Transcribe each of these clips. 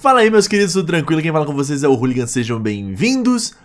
Fala aí, meus queridos, tudo tranquilo? Quem fala com vocês é o Hooligan, sejam bem-vindos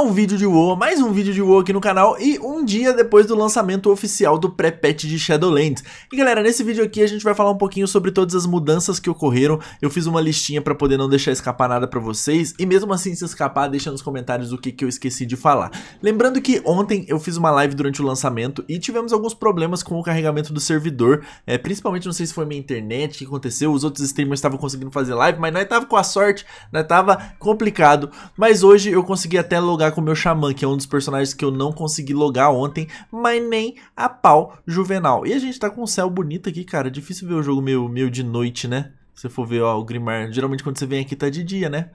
um vídeo de WoW, mais um vídeo de WoW aqui no canal e um dia depois do lançamento oficial do pré-patch de Shadowlands. E galera, nesse vídeo aqui a gente vai falar um pouquinho sobre todas as mudanças que ocorreram, eu fiz uma listinha para poder não deixar escapar nada para vocês e mesmo assim se escapar deixa nos comentários o que, que eu esqueci de falar. Lembrando que ontem eu fiz uma live durante o lançamento e tivemos alguns problemas com o carregamento do servidor, é, principalmente não sei se foi minha internet que aconteceu, os outros streamers estavam conseguindo fazer live, mas nós tava com a sorte, nós tava complicado, mas hoje eu consegui até logar logar com o meu xamã, que é um dos personagens que eu não consegui logar ontem, mas nem a pau juvenal. E a gente tá com um céu bonito aqui, cara. Difícil ver o jogo meio, meio de noite, né? Se for ver, ó, o Grimar. Geralmente quando você vem aqui tá de dia, né?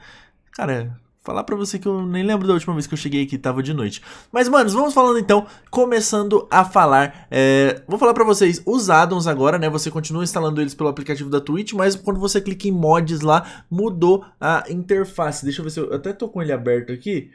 Cara, Falar pra você que eu nem lembro da última vez que eu cheguei aqui, tava de noite. Mas, manos, vamos falando então, começando a falar. É... vou falar pra vocês os addons agora, né? Você continua instalando eles pelo aplicativo da Twitch, mas quando você clica em mods lá, mudou a interface. Deixa eu ver se eu até tô com ele aberto aqui.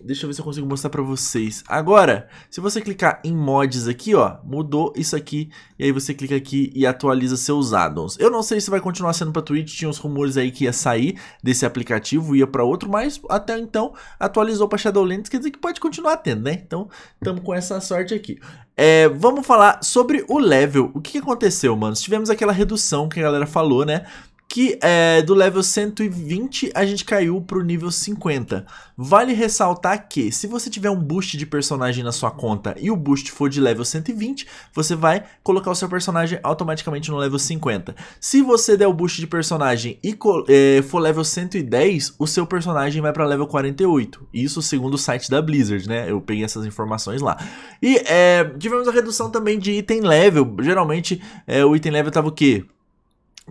Deixa eu ver se eu consigo mostrar pra vocês. Agora, se você clicar em mods aqui, ó, mudou isso aqui, e aí você clica aqui e atualiza seus addons. Eu não sei se vai continuar sendo pra Twitch, tinha uns rumores aí que ia sair desse aplicativo, ia pra outro, mas até então atualizou pra Shadowlands, quer dizer que pode continuar tendo, né? Então, tamo com essa sorte aqui. É, vamos falar sobre o level. O que aconteceu, mano? Tivemos aquela redução que a galera falou, né? que é, do level 120 a gente caiu pro nível 50. Vale ressaltar que se você tiver um boost de personagem na sua conta e o boost for de level 120, você vai colocar o seu personagem automaticamente no level 50. Se você der o boost de personagem e é, for level 110, o seu personagem vai para level 48. Isso segundo o site da Blizzard, né? Eu peguei essas informações lá. E é, tivemos a redução também de item level. Geralmente é, o item level tava o quê?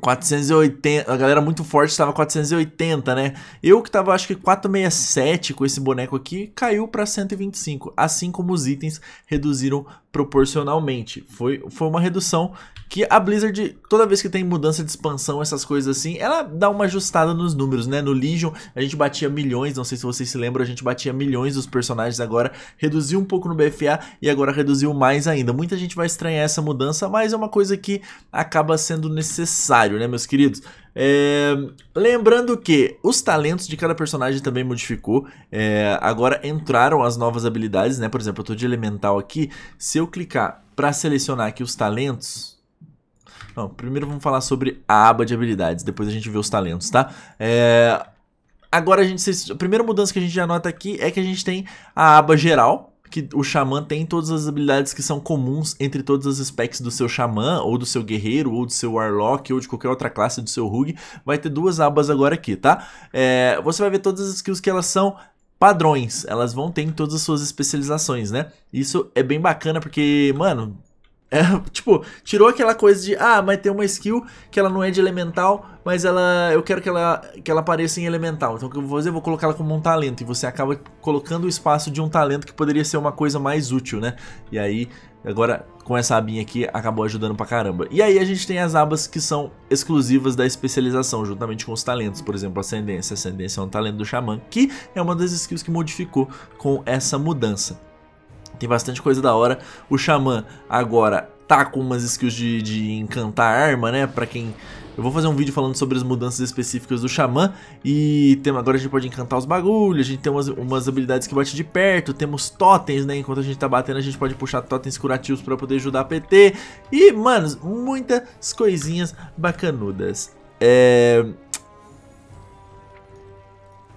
480, a galera muito forte estava 480, né? Eu que tava acho que 467 com esse boneco aqui, caiu para 125, assim como os itens reduziram proporcionalmente. Foi, foi uma redução que a Blizzard, toda vez que tem mudança de expansão, essas coisas assim, ela dá uma ajustada nos números, né? No Legion, a gente batia milhões, não sei se vocês se lembram, a gente batia milhões dos personagens agora, reduziu um pouco no BFA e agora reduziu mais ainda. Muita gente vai estranhar essa mudança, mas é uma coisa que acaba sendo necessário, né, meus queridos? É, lembrando que os talentos de cada personagem também modificou. É, agora entraram as novas habilidades, né? Por exemplo, eu tô de elemental aqui. Se eu clicar para selecionar aqui os talentos... Não, primeiro vamos falar sobre a aba de habilidades, depois a gente vê os talentos, tá? É, agora a gente... A primeira mudança que a gente já nota aqui é que a gente tem a aba geral, que o xamã tem todas as habilidades que são comuns entre todas as specs do seu xamã, ou do seu guerreiro, ou do seu warlock, ou de qualquer outra classe do seu rug, Vai ter duas abas agora aqui, tá? É, você vai ver todas as skills que elas são padrões, elas vão ter em todas as suas especializações, né? Isso é bem bacana porque, mano, é, tipo, tirou aquela coisa de, ah, mas tem uma skill que ela não é de elemental, mas ela eu quero que ela, que ela apareça em elemental. Então o que eu vou fazer? Eu vou colocar ela como um talento. E você acaba colocando o espaço de um talento que poderia ser uma coisa mais útil, né? E aí, agora com essa abinha aqui, acabou ajudando pra caramba. E aí a gente tem as abas que são exclusivas da especialização, juntamente com os talentos. Por exemplo, Ascendência. Ascendência é um talento do Xamã, que é uma das skills que modificou com essa mudança. Tem bastante coisa da hora. O Xamã agora tá com umas skills de, de encantar arma, né? Pra quem... Eu vou fazer um vídeo falando sobre as mudanças específicas do Xamã e tem, agora a gente pode encantar os bagulhos, a gente tem umas, umas habilidades que bate de perto, temos totens, né? Enquanto a gente tá batendo, a gente pode puxar totens curativos pra poder ajudar a PT e, mano, muitas coisinhas bacanudas. É...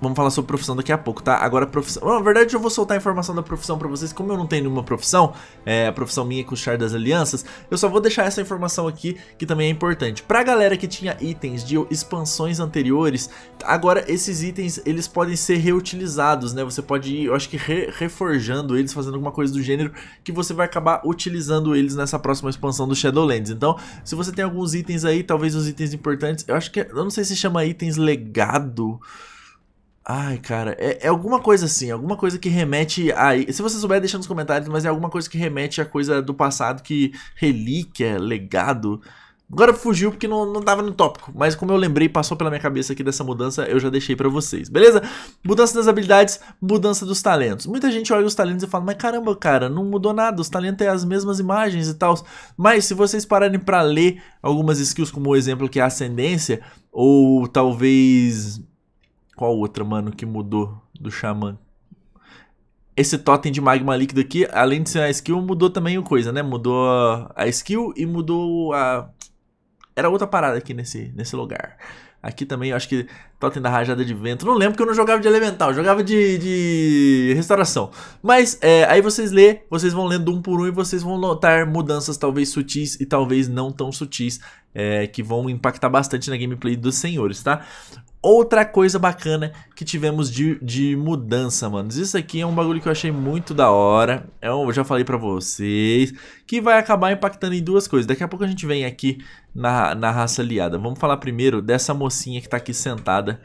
Vamos falar sobre profissão daqui a pouco, tá? Agora, profissão. Na verdade, eu vou soltar a informação da profissão pra vocês. Como eu não tenho nenhuma profissão, é, a profissão minha é Char das alianças, eu só vou deixar essa informação aqui, que também é importante. Pra galera que tinha itens de expansões anteriores, agora esses itens eles podem ser reutilizados, né? Você pode ir, eu acho que re reforjando eles, fazendo alguma coisa do gênero, que você vai acabar utilizando eles nessa próxima expansão do Shadowlands. Então, se você tem alguns itens aí, talvez os itens importantes, eu acho que. Eu não sei se chama itens legado. Ai, cara, é, é, alguma coisa assim, alguma coisa que remete a. Se você souber, deixa nos comentários, mas é alguma coisa que remete a coisa do passado, que relíquia, legado. Agora fugiu porque não, não tava no tópico, mas como eu lembrei, passou pela minha cabeça aqui dessa mudança, eu já deixei para vocês, beleza? Mudança das habilidades, mudança dos talentos. Muita gente olha os talentos e fala, mas caramba, cara, não mudou nada, os talentos é as mesmas imagens e tal. Mas se vocês pararem para ler algumas skills, como o exemplo que é ascendência, ou talvez qual outra, mano, que mudou do Xamã? Esse totem de magma líquido aqui, além de ser a skill, mudou também o coisa, né? Mudou a skill e mudou a... Era outra parada aqui nesse, nesse lugar. Aqui também, eu acho que Totem da Rajada de Vento. Não lembro que eu não jogava de Elemental, jogava de, de Restauração. Mas é, aí vocês lê, vocês vão lendo um por um e vocês vão notar mudanças talvez sutis e talvez não tão sutis. É, que vão impactar bastante na gameplay dos senhores, tá? Outra coisa bacana que tivemos de, de mudança, mano. Isso aqui é um bagulho que eu achei muito da hora. É eu já falei pra vocês. Que vai acabar impactando em duas coisas. Daqui a pouco a gente vem aqui na, na raça aliada. Vamos falar primeiro dessa mocinha que tá aqui sentada.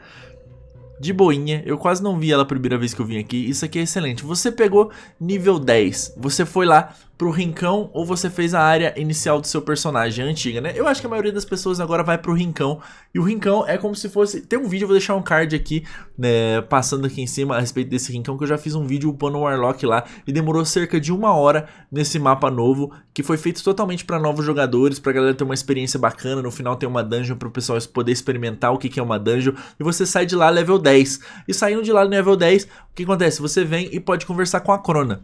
De boinha, eu quase não vi ela a primeira vez que eu vim aqui. Isso aqui é excelente. Você pegou nível 10. Você foi lá, pro rincão ou você fez a área inicial do seu personagem antiga, né? Eu acho que a maioria das pessoas agora vai pro rincão. E o rincão é como se fosse. Tem um vídeo, eu vou deixar um card aqui, né? Passando aqui em cima a respeito desse rincão, que eu já fiz um vídeo upando o Warlock lá. E demorou cerca de uma hora nesse mapa novo, que foi feito totalmente para novos jogadores, pra galera ter uma experiência bacana. No final tem uma dungeon pro pessoal poder experimentar o que, que é uma dungeon. E você sai de lá level 10. E saindo de lá level 10, o que acontece? Você vem e pode conversar com a Crona.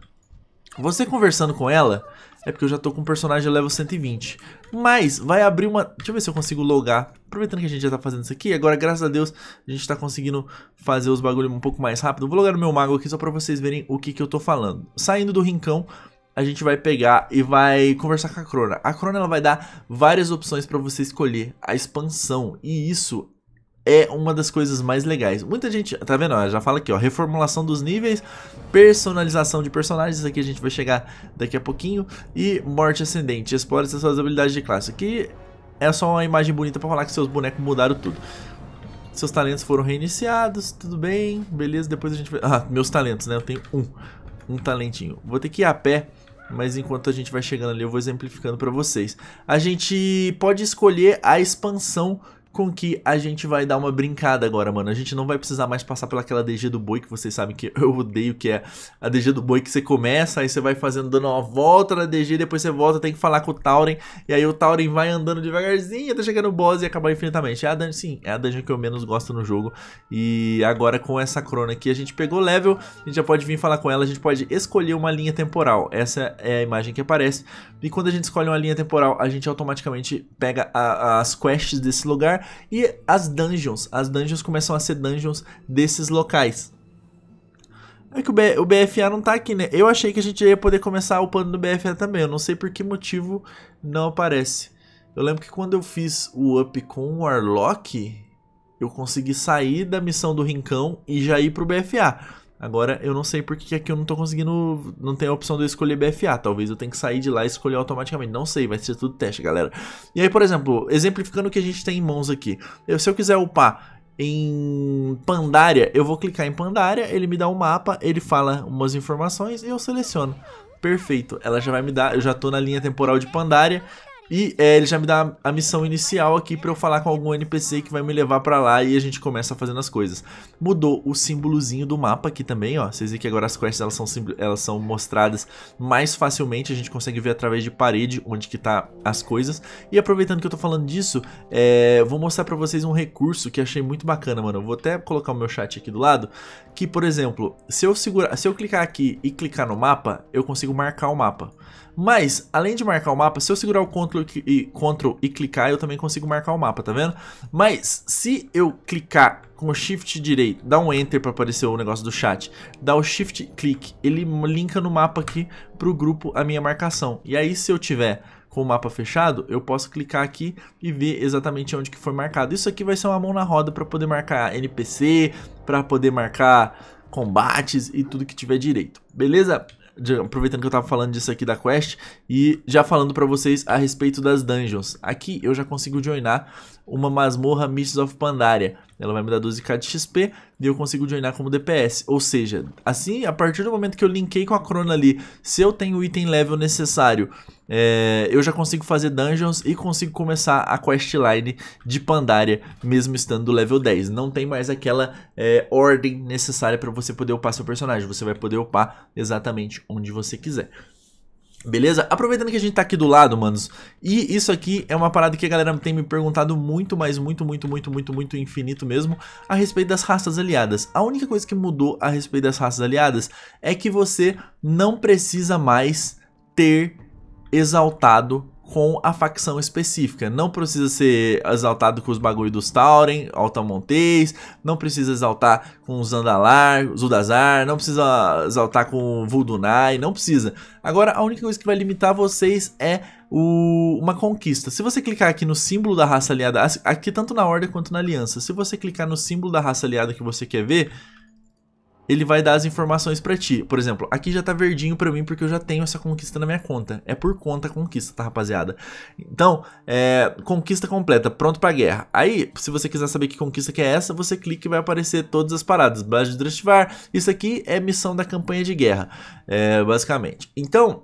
Você conversando com ela, é porque eu já tô com um personagem level 120. Mas vai abrir uma... Deixa eu ver se eu consigo logar. Aproveitando que a gente já tá fazendo isso aqui, agora graças a Deus a gente tá conseguindo fazer os bagulhos um pouco mais rápido. Vou logar o meu mago aqui só pra vocês verem o que que eu tô falando. Saindo do rincão, a gente vai pegar e vai conversar com a Crona. A Crona ela vai dar várias opções para você escolher a expansão e isso é uma das coisas mais legais. Muita gente, tá vendo? Ela já fala aqui, ó, reformulação dos níveis, personalização de personagens, isso aqui a gente vai chegar daqui a pouquinho, e morte ascendente, explore essas suas habilidades de classe. Aqui é só uma imagem bonita pra falar que seus bonecos mudaram tudo. Seus talentos foram reiniciados, tudo bem, beleza, depois a gente vai... Ah, meus talentos, né? Eu tenho um, um talentinho. Vou ter que ir a pé mas enquanto a gente vai chegando ali eu vou exemplificando para vocês. A gente pode escolher a expansão com que a gente vai dar uma brincada agora, mano. A gente não vai precisar mais passar pelaquela DG do boi que vocês sabem que eu odeio, que é a DG do boi que você começa, aí você vai fazendo, dando uma volta na DG, depois você volta, tem que falar com o Tauren, e aí o Tauren vai andando devagarzinho até chegar no boss e acabar infinitamente. É a dungeon, sim, é a dungeon que eu menos gosto no jogo. E agora com essa crona aqui, a gente pegou level, a gente já pode vir falar com ela, a gente pode escolher uma linha temporal. Essa é a imagem que aparece. E quando a gente escolhe uma linha temporal, a gente automaticamente pega a, as quests desse lugar e as dungeons, as dungeons começam a ser dungeons desses locais. É que o, B, o BFA não tá aqui, né? Eu achei que a gente ia poder começar o pano do BFA também. Eu não sei por que motivo não aparece. Eu lembro que quando eu fiz o up com o Warlock, eu consegui sair da missão do Rincão e já ir pro BFA. Agora, eu não sei porque aqui eu não tô conseguindo. Não tem a opção de eu escolher BFA. Talvez eu tenha que sair de lá e escolher automaticamente. Não sei, vai ser tudo teste, galera. E aí, por exemplo, exemplificando o que a gente tem em mãos aqui. Eu, se eu quiser upar em Pandaria, eu vou clicar em Pandaria, ele me dá um mapa, ele fala umas informações e eu seleciono. Perfeito, ela já vai me dar, eu já tô na linha temporal de Pandaria, e é, ele já me dá a missão inicial aqui para eu falar com algum NPC que vai me levar para lá e a gente começa fazendo as coisas. Mudou o símbolozinho do mapa aqui também, ó. Vocês vêem que agora as quests elas são, elas são mostradas mais facilmente, a gente consegue ver através de parede onde que tá as coisas. E aproveitando que eu tô falando disso, é, vou mostrar para vocês um recurso que achei muito bacana, mano. Eu vou até colocar o meu chat aqui do lado, que por exemplo, se eu segurar, se eu clicar aqui e clicar no mapa, eu consigo marcar o mapa. Mas, além de marcar o mapa, se eu segurar o Ctrl e, Ctrl e clicar, eu também consigo marcar o mapa, tá vendo? Mas, se eu clicar com o shift direito, dá um enter para aparecer o negócio do chat, dá o shift clique, ele linka no mapa aqui pro grupo a minha marcação. E aí, se eu tiver com o mapa fechado, eu posso clicar aqui e ver exatamente onde que foi marcado. Isso aqui vai ser uma mão na roda para poder marcar NPC, para poder marcar combates e tudo que tiver direito. Beleza? aproveitando que eu tava falando disso aqui da quest, e já falando para vocês a respeito das dungeons. Aqui eu já consigo joinar uma masmorra Mists of Pandaria ela vai me dar 12k de XP e eu consigo joinar como DPS. Ou seja, assim, a partir do momento que eu linkei com a Crona ali, se eu tenho o item level necessário, é, eu já consigo fazer dungeons e consigo começar a questline de Pandaria, mesmo estando do level 10. Não tem mais aquela é, ordem necessária para você poder upar seu personagem, você vai poder upar exatamente onde você quiser. Beleza? Aproveitando que a gente tá aqui do lado, manos. E isso aqui é uma parada que a galera tem me perguntado muito, mas muito, muito, muito, muito, muito infinito mesmo, a respeito das raças aliadas. A única coisa que mudou a respeito das raças aliadas é que você não precisa mais ter exaltado com a facção específica. Não precisa ser exaltado com os bagulho dos Tauren, Altamontês, não precisa exaltar com os Andalar, Zudazar não precisa exaltar com Vuldunai, não precisa. Agora, a única coisa que vai limitar vocês é o, uma conquista. Se você clicar aqui no símbolo da raça aliada, aqui tanto na ordem quanto na aliança, se você clicar no símbolo da raça aliada que você quer ver, ele vai dar as informações para ti. Por exemplo, aqui já tá verdinho para mim porque eu já tenho essa conquista na minha conta. É por conta conquista, tá, rapaziada? Então, é, conquista completa, pronto pra guerra. Aí, se você quiser saber que conquista que é essa, você clica e vai aparecer todas as paradas. de Drastivar. isso aqui é missão da campanha de guerra, é, basicamente. Então,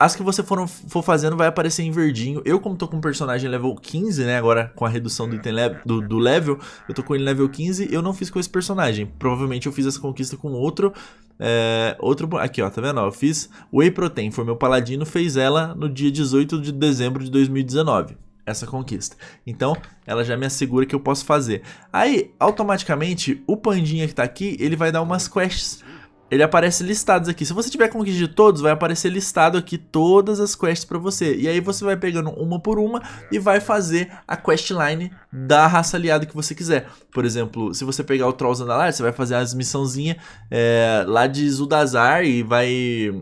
as que você for, for fazendo vai aparecer em verdinho. Eu, como tô com um personagem level 15, né? Agora com a redução do, é. item le do, do, level, eu tô com ele level 15. Eu não fiz com esse personagem. Provavelmente eu fiz essa conquista com outro. É, outro. Aqui, ó, tá vendo? Eu fiz Whey Protein, foi meu paladino, fez ela no dia 18 de dezembro de 2019 essa conquista. Então, ela já me assegura que eu posso fazer. Aí, automaticamente, o pandinha que tá aqui, ele vai dar umas quests ele aparece listados aqui. Se você tiver conquista de todos, vai aparecer listado aqui todas as quests para você. E aí você vai pegando uma por uma e vai fazer a questline da raça aliada que você quiser. Por exemplo, se você pegar o Trolls Andalar, você vai fazer as missãozinhas é, eh, lá de Zudazar e vai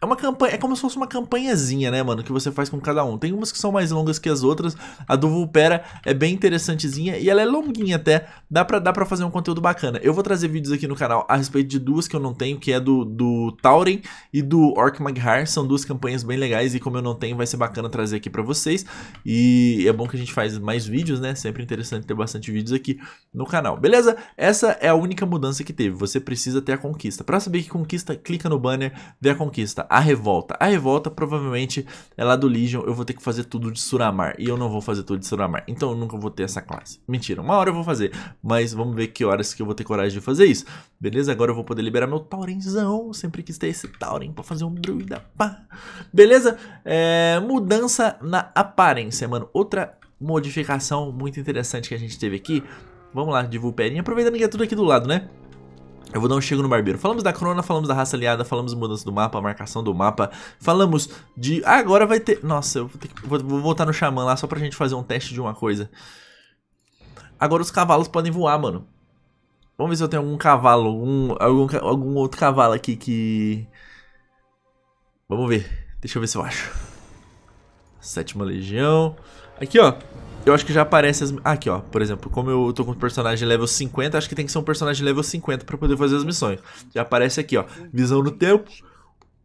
é uma campanha, é como se fosse uma campanhazinha, né, mano, que você faz com cada um. Tem umas que são mais longas que as outras. A do Vulpera é bem interessantezinha e ela é longuinha até. Dá pra, dá pra fazer um conteúdo bacana. Eu vou trazer vídeos aqui no canal a respeito de duas que eu não tenho, que é do, do Tauren e do Orc Maghar. São duas campanhas bem legais e como eu não tenho, vai ser bacana trazer aqui pra vocês. E é bom que a gente faz mais vídeos, né? Sempre interessante ter bastante vídeos aqui no canal, beleza? Essa é a única mudança que teve. Você precisa ter a conquista. Pra saber que conquista, clica no banner, vê a conquista a revolta. A revolta, provavelmente, é lá do Legion, eu vou ter que fazer tudo de Suramar. E eu não vou fazer tudo de Suramar. Então eu nunca vou ter essa classe. Mentira, uma hora eu vou fazer. Mas vamos ver que horas que eu vou ter coragem de fazer isso. Beleza? Agora eu vou poder liberar meu Taurenzão. Sempre quis ter esse Tauren pra fazer um druida. Pá. Beleza? É, mudança na aparência, mano. Outra modificação muito interessante que a gente teve aqui. Vamos lá, de Vulperinha. Aproveitando que é tudo aqui do lado, né? Eu vou dar um chego no barbeiro. Falamos da crona, falamos da raça aliada, falamos mudança do mapa, marcação do mapa, falamos de... Ah, agora vai ter... Nossa, eu vou, ter que... vou voltar no xamã lá só pra gente fazer um teste de uma coisa. Agora os cavalos podem voar, mano. Vamos ver se eu tenho algum cavalo, algum, algum, algum outro cavalo aqui que... Vamos ver. Deixa eu ver se eu acho. Sétima legião. Aqui, ó eu acho que já aparece as... Ah, aqui, ó, por exemplo, como eu tô com um personagem level 50, acho que tem que ser um personagem level 50 pra poder fazer as missões. Já aparece aqui, ó, visão no tempo,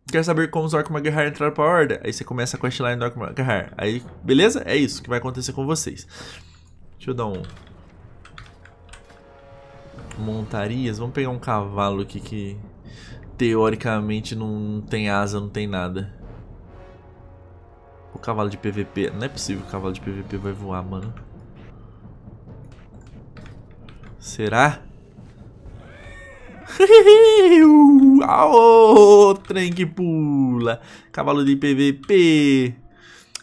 quer saber como os Orc Maguire entraram pra Horda? Aí você começa a questline do Dark Maguire. Aí, beleza? É isso que vai acontecer com vocês. Deixa eu dar um... Montarias, vamos pegar um cavalo aqui que teoricamente não tem asa, não tem nada cavalo de PVP. Não é possível que o cavalo de PVP vai voar, mano. Será? Aô, trem que pula. Cavalo de PVP.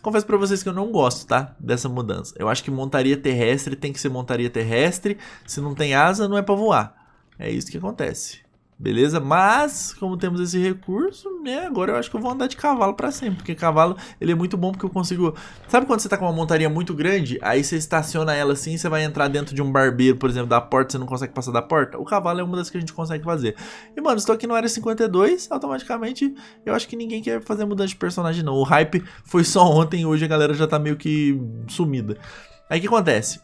Confesso pra vocês que eu não gosto, tá? Dessa mudança. Eu acho que montaria terrestre tem que ser montaria terrestre. Se não tem asa, não é pra voar. É isso que acontece beleza? Mas, como temos esse recurso, né, agora eu acho que eu vou andar de cavalo para sempre, porque cavalo, ele é muito bom porque eu consigo... Sabe quando você tá com uma montaria muito grande, aí você estaciona ela assim, você vai entrar dentro de um barbeiro, por exemplo, da porta, você não consegue passar da porta? O cavalo é uma das que a gente consegue fazer. E, mano, estou aqui no área 52, automaticamente, eu acho que ninguém quer fazer mudança de personagem, não. O hype foi só ontem, hoje a galera já tá meio que sumida. Aí o que acontece?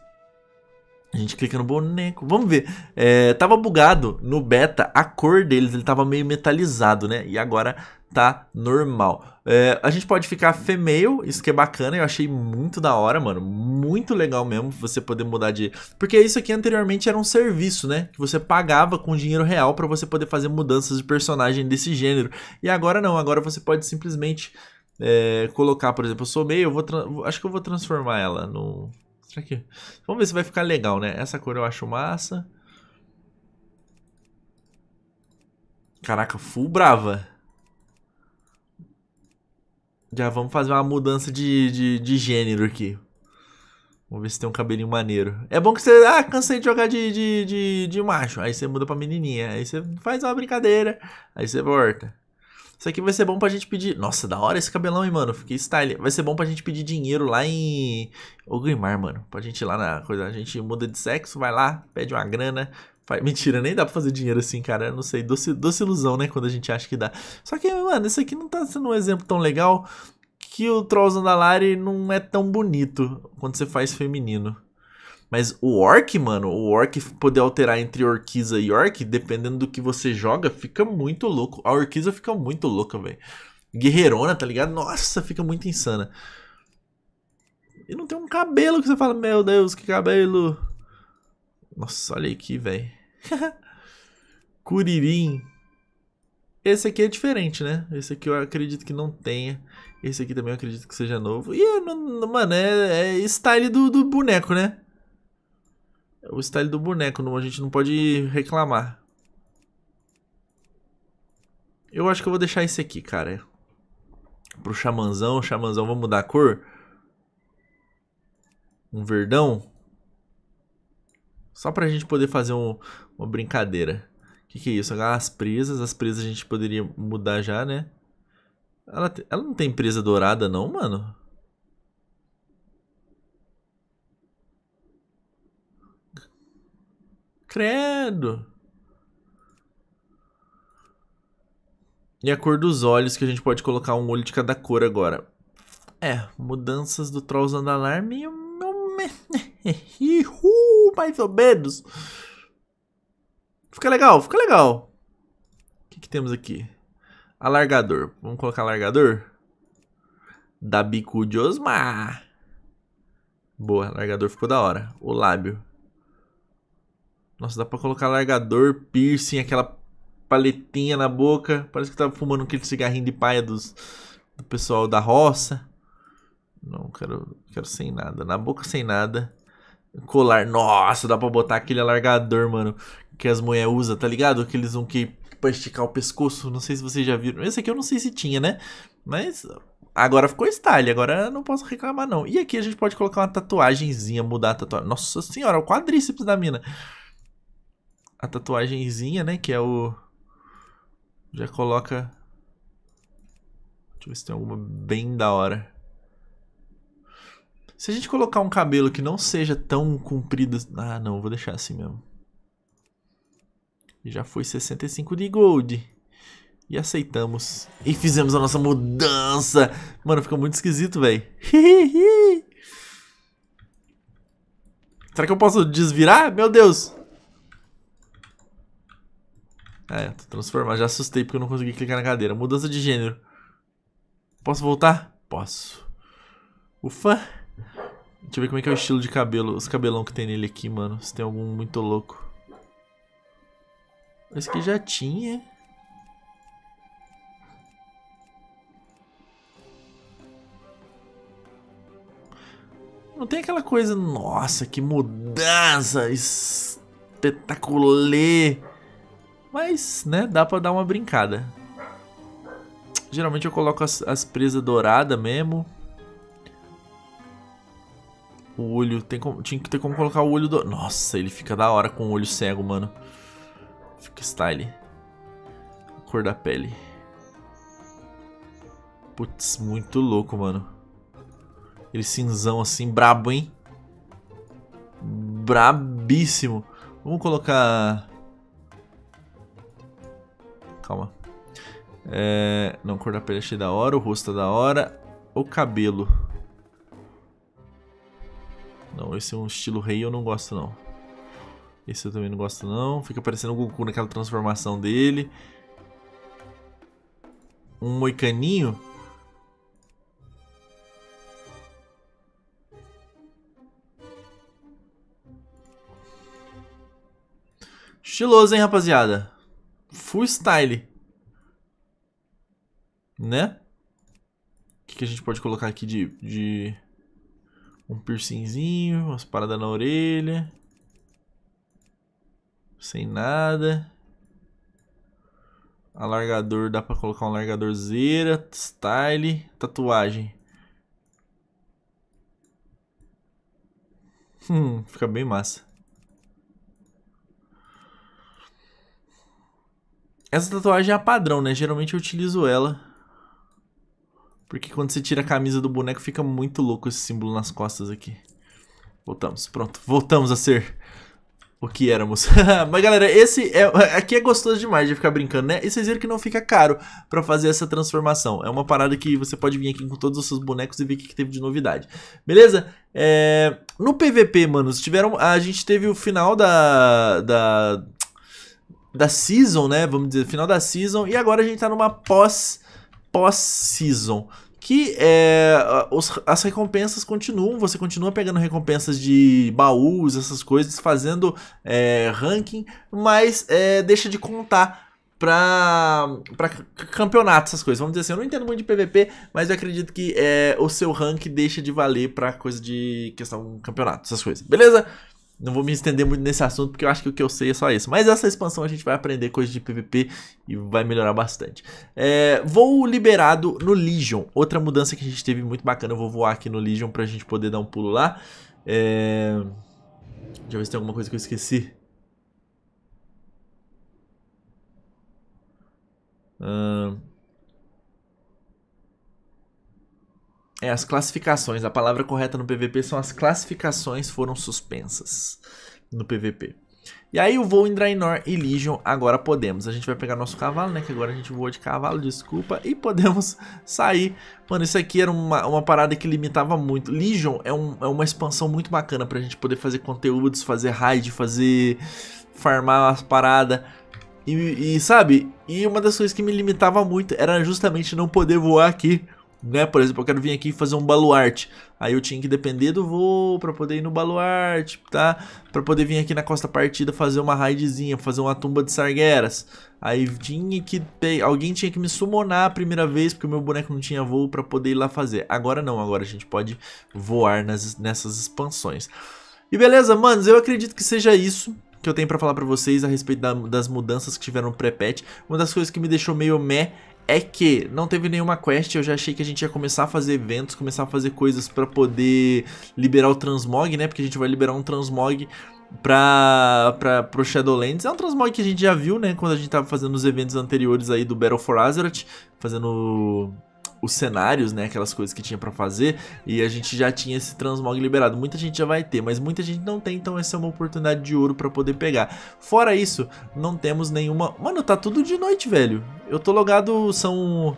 A gente clica no boneco. Vamos ver. É, tava bugado no beta a cor deles, ele tava meio metalizado, né? E agora tá normal. É, a gente pode ficar female, isso que é bacana, eu achei muito da hora, mano. Muito legal mesmo você poder mudar de. Porque isso aqui anteriormente era um serviço, né? Que você pagava com dinheiro real para você poder fazer mudanças de personagem desse gênero. E agora não, agora você pode simplesmente é, colocar, por exemplo, eu sou meio, eu vou. Acho que eu vou transformar ela no. Vamos ver se vai ficar legal, né? Essa cor eu acho massa. Caraca, full brava. Já vamos fazer uma mudança de, de, de gênero aqui. Vamos ver se tem um cabelinho maneiro. É bom que você. Ah, cansei de jogar de, de, de, de macho. Aí você muda pra menininha. Aí você faz uma brincadeira. Aí você volta. Isso aqui vai ser bom pra gente pedir. Nossa, da hora esse cabelão, hein, mano. Fiquei style. Vai ser bom pra gente pedir dinheiro lá em Ogrimar, mano. Pra gente ir lá na coisa. A gente muda de sexo, vai lá, pede uma grana. Faz... Mentira, nem dá pra fazer dinheiro assim, cara. não sei. Doce, doce ilusão, né? Quando a gente acha que dá. Só que, mano, isso aqui não tá sendo um exemplo tão legal que o Trolls Andalari não é tão bonito quando você faz feminino. Mas o orc, mano, o orc poder alterar entre orquiza e orc, dependendo do que você joga, fica muito louco. A orquiza fica muito louca, velho. Guerreirona, tá ligado? Nossa, fica muito insana. E não tem um cabelo que você fala, meu Deus, que cabelo. Nossa, olha aqui, velho. Curirim. Esse aqui é diferente, né? Esse aqui eu acredito que não tenha. Esse aqui também eu acredito que seja novo. E, é mano, é, é style do, do boneco, né? É o style do boneco, a gente não pode reclamar. Eu acho que eu vou deixar esse aqui, cara. Pro xamanzão, xamanzão, vamos mudar a cor? Um verdão? Só pra gente poder fazer um, uma brincadeira. O que, que é isso? Ah, as presas, as presas a gente poderia mudar já, né? Ela, ela não tem presa dourada não, mano? Credo. E a cor dos olhos, que a gente pode colocar um olho de cada cor agora. É, mudanças do Trolls and Alarm e mais ou menos. Fica legal, fica legal. O que, que temos aqui? Alargador. Vamos colocar alargador? Da bico de Osmar. Boa, alargador ficou da hora. O lábio. Nossa, dá pra colocar largador, piercing, aquela paletinha na boca. Parece que tá fumando aquele cigarrinho de paia dos, do pessoal da roça. Não, quero, quero sem nada. Na boca sem nada. Colar. Nossa, dá pra botar aquele alargador, mano. Que as mulheres usam, tá ligado? Aqueles um que pra esticar o pescoço. Não sei se vocês já viram. Esse aqui eu não sei se tinha, né? Mas agora ficou style. Agora não posso reclamar, não. E aqui a gente pode colocar uma tatuagemzinha, mudar a tatuagem. Nossa senhora, o quadríceps da mina a tatuagemzinha, né? Que é o. Já coloca. Deixa eu ver se tem alguma bem da hora. Se a gente colocar um cabelo que não seja tão comprido. Ah, não, vou deixar assim mesmo. já foi 65 de gold. E aceitamos. E fizemos a nossa mudança. Mano, ficou muito esquisito, velho. Será que eu posso desvirar? Meu Deus! É, tô transformado. Já assustei porque eu não consegui clicar na cadeira. Mudança de gênero. Posso voltar? Posso. Ufa. Deixa eu ver como é que é o estilo de cabelo. Os cabelão que tem nele aqui, mano. Se tem algum muito louco. Esse aqui já tinha. Não tem aquela coisa, nossa, que mudança espetacular. Mas, né, dá pra dar uma brincada. Geralmente eu coloco as, as presas douradas mesmo. O olho, tem como, tinha que ter como colocar o olho do... Nossa, ele fica da hora com o olho cego, mano. Fica style. A cor da pele. Putz, muito louco, mano. Ele cinzão assim, brabo, hein? Brabíssimo. Vamos colocar calma. É, não, cor da pele achei da hora, o rosto é da hora. O cabelo. Não, esse é um estilo rei, eu não gosto não. Esse eu também não gosto não. Fica parecendo o Goku naquela transformação dele. Um moicaninho. Estiloso, hein, rapaziada? full style. Né? O que, que, a gente pode colocar aqui de, de... Um piercingzinho, umas paradas na orelha. Sem nada. Alargador, dá pra colocar um alargadorzeira. Style, tatuagem. Hum, fica bem massa. Essa tatuagem é a padrão, né? Geralmente eu utilizo ela. Porque quando você tira a camisa do boneco fica muito louco esse símbolo nas costas aqui. Voltamos, pronto. Voltamos a ser o que éramos. Mas galera, esse é aqui é gostoso demais de ficar brincando, né? E vocês viram que não fica caro para fazer essa transformação. É uma parada que você pode vir aqui com todos os seus bonecos e ver o que, que teve de novidade. Beleza? É... No PVP, mano, tiveram a gente teve o final da da da season, né? Vamos dizer, final da season. E agora a gente tá numa pós pós-season. Que é, os, as recompensas continuam, você continua pegando recompensas de baús, essas coisas, fazendo é, ranking, mas é, deixa de contar pra, pra campeonato, essas coisas. Vamos dizer assim, eu não entendo muito de PVP, mas eu acredito que é, o seu rank deixa de valer pra coisa de questão campeonato, essas coisas. Beleza? Não vou me estender muito nesse assunto, porque eu acho que o que eu sei é só isso. Mas essa expansão a gente vai aprender coisas de PVP e vai melhorar bastante. É, voo liberado no Legion. Outra mudança que a gente teve muito bacana. Eu vou voar aqui no Legion pra gente poder dar um pulo lá. É... Deixa eu ver se tem alguma coisa que eu esqueci. Hum... É, as classificações. A palavra correta no PVP são as classificações foram suspensas no PVP. E aí o voo em Draenor e Legion agora podemos. A gente vai pegar nosso cavalo, né? Que agora a gente voa de cavalo, desculpa. E podemos sair. Mano, isso aqui era uma, uma parada que limitava muito. Legion é, um, é uma expansão muito bacana pra gente poder fazer conteúdos, fazer raid, fazer... Farmar as paradas. E, e, sabe? E uma das coisas que me limitava muito era justamente não poder voar aqui né? Por exemplo, eu quero vir aqui fazer um baluarte. Aí eu tinha que depender do voo para poder ir no baluarte, tá? Para poder vir aqui na Costa Partida fazer uma raidzinha, fazer uma tumba de sargueras. Aí tinha que ter, alguém tinha que me summonar a primeira vez porque o meu boneco não tinha voo para poder ir lá fazer. Agora não, agora a gente pode voar nas, nessas expansões. E beleza, manos, eu acredito que seja isso que eu tenho para falar para vocês a respeito da, das mudanças que tiveram no pré-patch. Uma das coisas que me deixou meio meh é que não teve nenhuma quest, eu já achei que a gente ia começar a fazer eventos, começar a fazer coisas para poder liberar o transmog, né? Porque a gente vai liberar um transmog pra, pra, pro Shadowlands. É um transmog que a gente já viu, né? Quando a gente tava fazendo os eventos anteriores aí do Battle for Azeroth, fazendo os cenários, né? Aquelas coisas que tinha para fazer. E a gente já tinha esse transmog liberado. Muita gente já vai ter, mas muita gente não tem. Então essa é uma oportunidade de ouro para poder pegar. Fora isso, não temos nenhuma... Mano, tá tudo de noite, velho. Eu tô logado, são...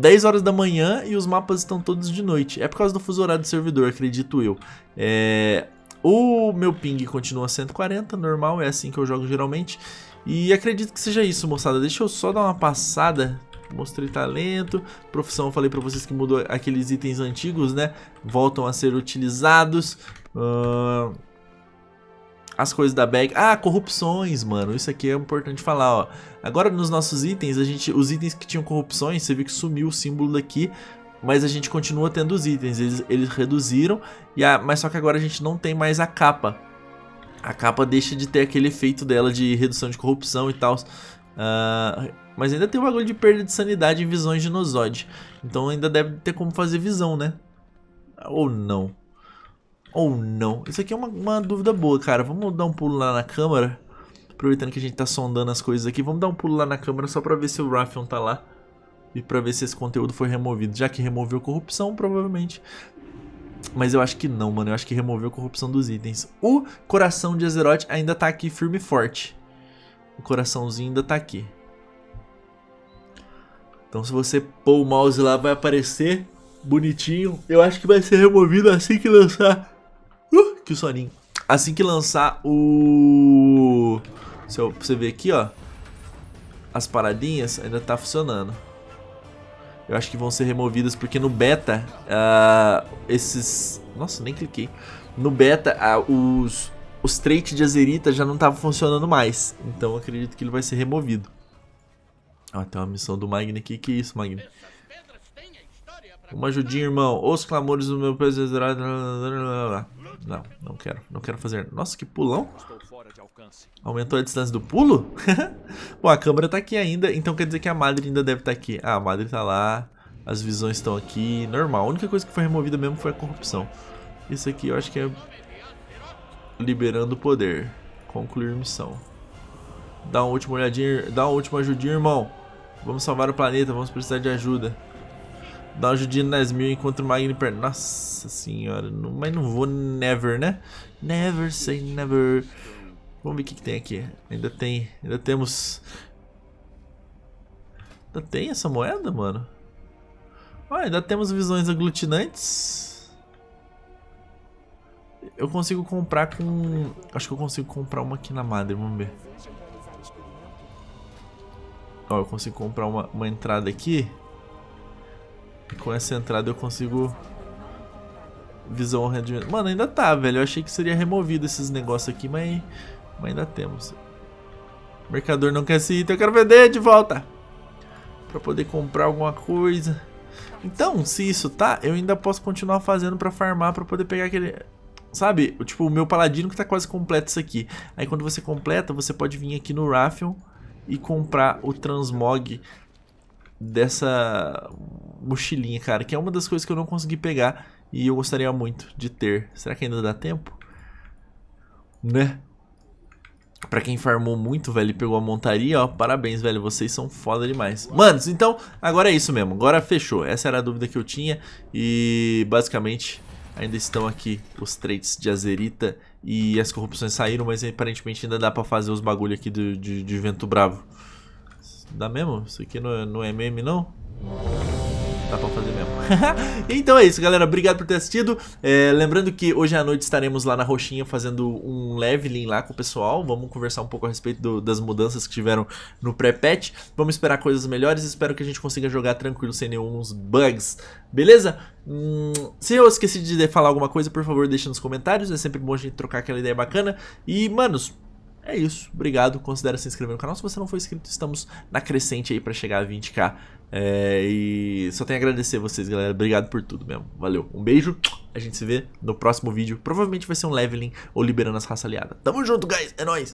10 horas da manhã e os mapas estão todos de noite. É por causa do fuso horário do servidor, acredito eu. É... O meu ping continua 140, normal, é assim que eu jogo geralmente. E acredito que seja isso, moçada. Deixa eu só dar uma passada mostrei talento. Profissão, falei para vocês que mudou aqueles itens antigos, né? Voltam a ser utilizados. Uh, as coisas da bag. Ah, corrupções, mano. Isso aqui é importante falar, ó. Agora nos nossos itens, a gente, os itens que tinham corrupções, você viu que sumiu o símbolo daqui. Mas a gente continua tendo os itens, eles, eles reduziram, e a, mas só que agora a gente não tem mais a capa. A capa deixa de ter aquele efeito dela de redução de corrupção e tal. Uh, mas ainda tem o bagulho de perda de sanidade em visões de Nozod. Então ainda deve ter como fazer visão, né? Ou não. Ou não. Isso aqui é uma, uma dúvida boa, cara. Vamos dar um pulo lá na câmera, Aproveitando que a gente tá sondando as coisas aqui. Vamos dar um pulo lá na câmera só pra ver se o Raffion tá lá. E pra ver se esse conteúdo foi removido. Já que removeu corrupção, provavelmente. Mas eu acho que não, mano. Eu acho que removeu a corrupção dos itens. O coração de Azeroth ainda tá aqui firme e forte. O coraçãozinho ainda tá aqui. Então se você pôr o mouse lá, vai aparecer bonitinho. Eu acho que vai ser removido assim que lançar... Uh, que soninho. Assim que lançar o... Se eu, você ver aqui, ó. As paradinhas ainda tá funcionando. Eu acho que vão ser removidas porque no beta, uh, esses... Nossa, nem cliquei. No beta, uh, os, os traits de azerita já não estavam funcionando mais. Então acredito que ele vai ser removido. Ah, tem uma missão do Magni aqui. Que isso, Magni? Uma ajudinha, irmão. Os clamores do meu peso Não, não quero. Não quero fazer. Nossa, que pulão. Aumentou a distância do pulo? Bom, a câmera tá aqui ainda, então quer dizer que a Madre ainda deve estar tá aqui. Ah, a Madre tá lá. As visões estão aqui. Normal. A única coisa que foi removida mesmo foi a corrupção. Isso aqui eu acho que é... Liberando o poder. Concluir missão. Dá uma última olhadinha, dá uma última ajudinha, irmão. Vamos salvar o planeta, vamos precisar de ajuda. Dá uma ajudinha nas mil enquanto o Magni per... Nossa senhora, não, mas não vou never, né? Never say never. Vamos ver o que, que tem aqui. Ainda tem, ainda temos... Ainda tem essa moeda, mano? Ah, ainda temos visões aglutinantes. Eu consigo comprar com... Acho que eu consigo comprar uma aqui na Madre, vamos ver. Ó, eu consigo comprar uma, uma entrada aqui. E com essa entrada eu consigo... Visão ao rendimento. Mano, ainda tá, velho. Eu achei que seria removido esses negócios aqui, mas... Mas ainda temos. mercador não quer esse item. Então eu quero vender de volta. Pra poder comprar alguma coisa. Então, se isso tá, eu ainda posso continuar fazendo pra farmar pra poder pegar aquele... Sabe? Tipo, o meu paladino que tá quase completo isso aqui. Aí quando você completa, você pode vir aqui no Raffion e comprar o transmog dessa mochilinha, cara, que é uma das coisas que eu não consegui pegar e eu gostaria muito de ter. Será que ainda dá tempo? Né? Pra quem farmou muito, velho, e pegou a montaria, ó, parabéns, velho, vocês são foda demais. Manos, então, agora é isso mesmo, agora fechou. Essa era a dúvida que eu tinha e, basicamente, ainda estão aqui os traits de Azerita e as corrupções saíram, mas aparentemente ainda dá pra fazer os bagulho aqui do, de, de vento bravo. Dá mesmo? Isso aqui não é, não é meme, não? dá tá pra fazer mesmo. então é isso, galera. Obrigado por ter assistido. É, lembrando que hoje à noite estaremos lá na Roxinha fazendo um leveling lá com o pessoal. Vamos conversar um pouco a respeito do, das mudanças que tiveram no pré-patch. Vamos esperar coisas melhores. Espero que a gente consiga jogar tranquilo sem nenhums bugs. Beleza? Hum, se eu esqueci de falar alguma coisa, por favor, deixa nos comentários. É sempre bom a gente trocar aquela ideia bacana. E, manos, é isso. Obrigado. Considere se inscrever no canal se você não for inscrito. Estamos na crescente aí para chegar a 20k é, e só tenho a agradecer a vocês, galera. Obrigado por tudo mesmo. Valeu. Um beijo. A gente se vê no próximo vídeo. Provavelmente vai ser um leveling ou liberando as raças aliadas. Tamo junto, guys. É nóis.